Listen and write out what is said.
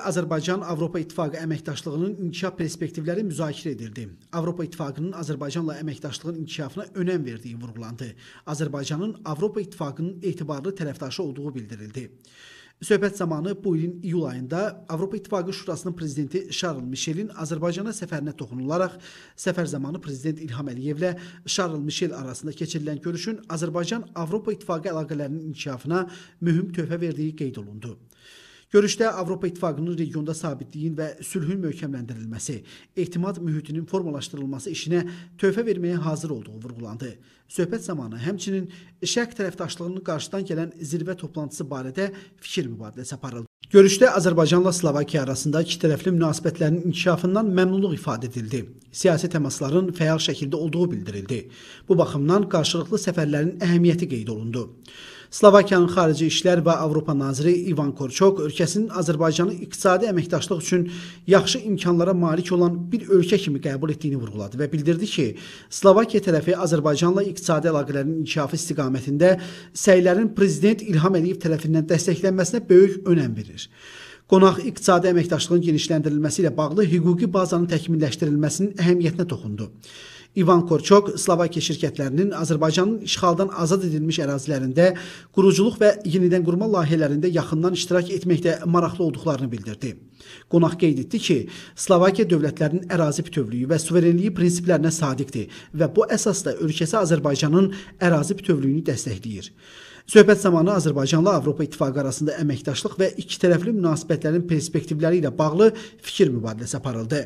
Azərbaycan-Avropa İttifaqı əməkdaşlığının inkişaf perspektivləri müzakirə edildi. Avropa İttifaqının Azərbaycanla əməkdaşlığın inkişafına önəm verdiyi vurğulandı. Azərbaycanın Avropa İttifaqının etibarlı tərəfdaşı olduğu bildirildi. Söhbət zamanı bu ilin iyul ayında Avropa İttifaqı Şurasının prezidenti Şarl Mişelin Azərbaycana səfərinə toxunularaq səfər zamanı prezident İlham Əliyevlə Şarl Mişel arasında keçirilən görüşün Azərbaycan-Avropa İttifaqı əlaqələrinin inkişafına mühüm töhfə verdiyi qeyd olundu. Görüşdə Avropa İttifaqının regionda sabitliyin və sülhün möhkəmləndirilməsi, ehtimad mühitinin formalaşdırılması işinə töhfə verməyə hazır olduğu vurğulandı. Söhbət zamanı həmçinin şərq tərəfdaşlığının qarşıdan gələn zirvə toplantısı barədə fikir mübadiləsi aparıldı. Görüşdə Azərbaycanla Slovakiya arasında ikitərəfli münasibətlərin inkişafından məmnunluq ifadə edildi. Siyasi təmasların fəal şəkildə olduğu bildirildi. Bu baxımdan qarşılıqlı səfərlərin əhəmiyyəti qeyd olundu. Slovakiyanın Xarici İşlər və Avropa naziri İvan Korçok ölkəsinin Azərbaycanı iqtisadi əməkdaşlıq üçün yaxşı imkanlara malik olan bir ölkə kimi qəbul etdiyini vurğuladı və bildirdi ki, Slovakiya tərəfi Azərbaycanla iqtisadi əlaqələrin inkişafı istiqamətində səylərin prezident İlham Əliyev tərəfindən dəstəklənməsinə böyük önəm verir. Qonaq iqtisadi əməkdaşlığın genişləndirilməsi ilə bağlı hüquqi bazanın təkmilləşdirilməsinin əhəmiyyətinə toxundu. İvan Korçok Slovakiya şirkətlərinin Azərbaycanın işğaldan azad edilmiş ərazilərində quruculuq və yenidən qurma layihələrində yaxından iştirak etməkdə maraqlı olduqlarını bildirdi. Qonaq qeyd etdi ki, Slovakiya dövlətlərinin ərazi bütövlüyü və suverenliyi prinsiplərinə sadiqdir və bu əsasda ölkəsi Azərbaycanın ərazi bütövlüyünü dəstəkləyir. Söhbət zamanı Azərbaycanla Avropa İttifaqı arasında əməkdaşlıq və ikitərəfli münasibətlərin perspektivləri ilə bağlı fikir mübadiləsi aparıldı.